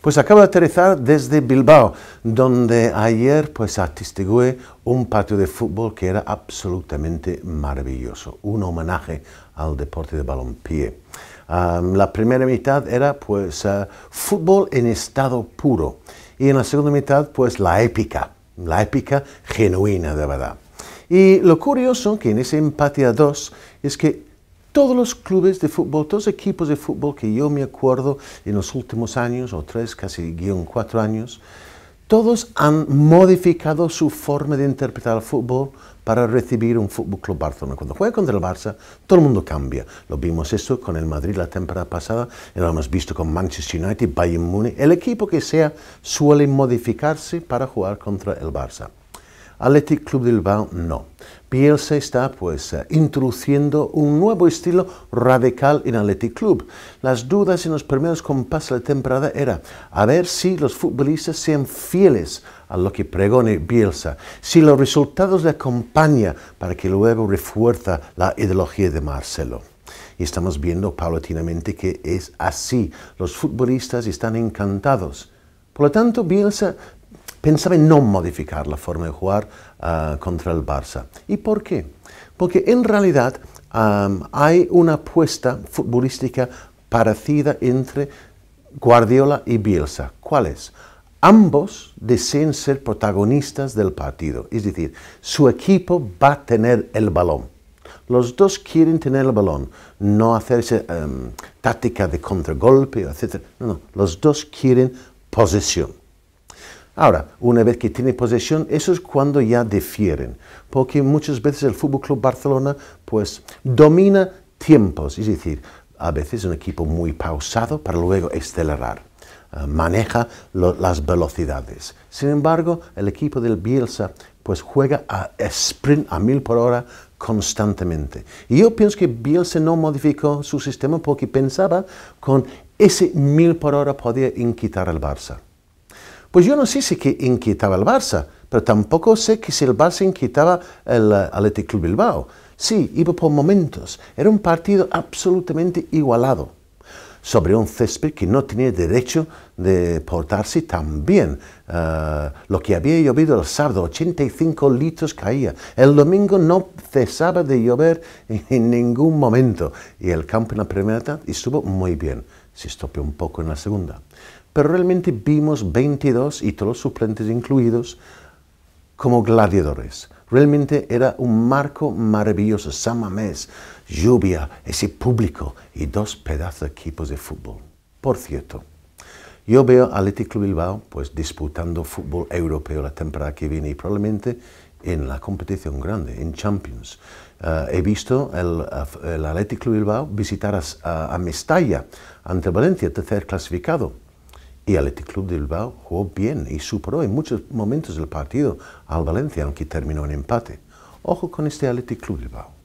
Pues acabo de aterrizar desde Bilbao, donde ayer pues atestigué un patio de fútbol que era absolutamente maravilloso, un homenaje al deporte de balompié. la primera mitad era pues eh, fútbol en estado puro y en la segunda mitad pues la épica, la épica genuina de verdad. Y lo curioso que en ese empate a dos es que todos los clubes de fútbol, todos los equipos de fútbol que yo me acuerdo en los últimos años, o tres, casi cuatro años, todos han modificado su forma de interpretar el fútbol para recibir un Fútbol Club Barcelona. Cuando juega contra el Barça, todo el mundo cambia. Lo vimos esto con el Madrid la temporada pasada, lo hemos visto con Manchester United, Bayern Múnich. El equipo que sea suele modificarse para jugar contra el Barça. Athletic Club de Bilbao no. Bielsa está pues eh, introduciendo un nuevo estilo radical en Athletic Club. Las dudas en los primeros compases de la temporada era a ver si los futbolistas sean fieles a lo que pregone Bielsa, si los resultados le acompañan para que luego refuerza la ideología de Marcelo. Y estamos viendo paulatinamente que es así. Los futbolistas están encantados. Por lo tanto, Bielsa pensaba en no modificar la forma de jugar ah, contra el Barça. ¿Y por qué? Porque en realidad hay una apuesta futbolística parecida entre Guardiola y Bielsa. ¿Cuál es? Ambos desean ser protagonistas del partido, es decir, su equipo va a tener el balón. Los dos quieren tener el balón, no hacerse táctica de contragolpe, etc. No, no, los dos quieren posesión. Ahora, una vez que tiene posesión, eso es cuando ya defieren, porque muchas veces el Fútbol Club Barcelona pues domina tiempos, es decir, a veces un equipo muy pausado para luego acelerar, eh, maneja las velocidades. Sin embargo, el equipo del Bielsa pues juega a sprint a mil por hora constantemente. Y yo pienso que Bielsa no modificó su sistema porque pensaba con ese mil por hora podía inquitar al Barça. Pues yo no sé si que inquietaba el Barça, pero tampoco sé que si el Barça inquietaba al Athletic Club Bilbao. Sí, iba por momentos. Era un partido absolutamente igualado sobre un césped que no tenía derecho de portarse tan bien. Eh, lo que había llovido el sábado, 85 litros caía. El domingo no cesaba de llover en ningún momento y el campo en la primera etapa estuvo muy bien. Se estropeó un poco en la segunda pero realmente vimos 22 y todos los suplentes incluidos como gladiadores. Realmente era un marco maravilloso, San Mamés, lluvia, ese público y dos pedazos de equipos de fútbol. Por cierto, yo veo al Club Bilbao pues, disputando fútbol europeo la temporada que viene y probablemente en la competición grande, en Champions. Eh, he visto el, Atlético Club Bilbao visitar a, a Mestalla ante Valencia, tercer clasificado. Y Athletic Club de Bilbao jugó bien y superó en muchos momentos del partido al Valencia, aunque terminó en empate. Ojo con este Athletic Club de Bilbao.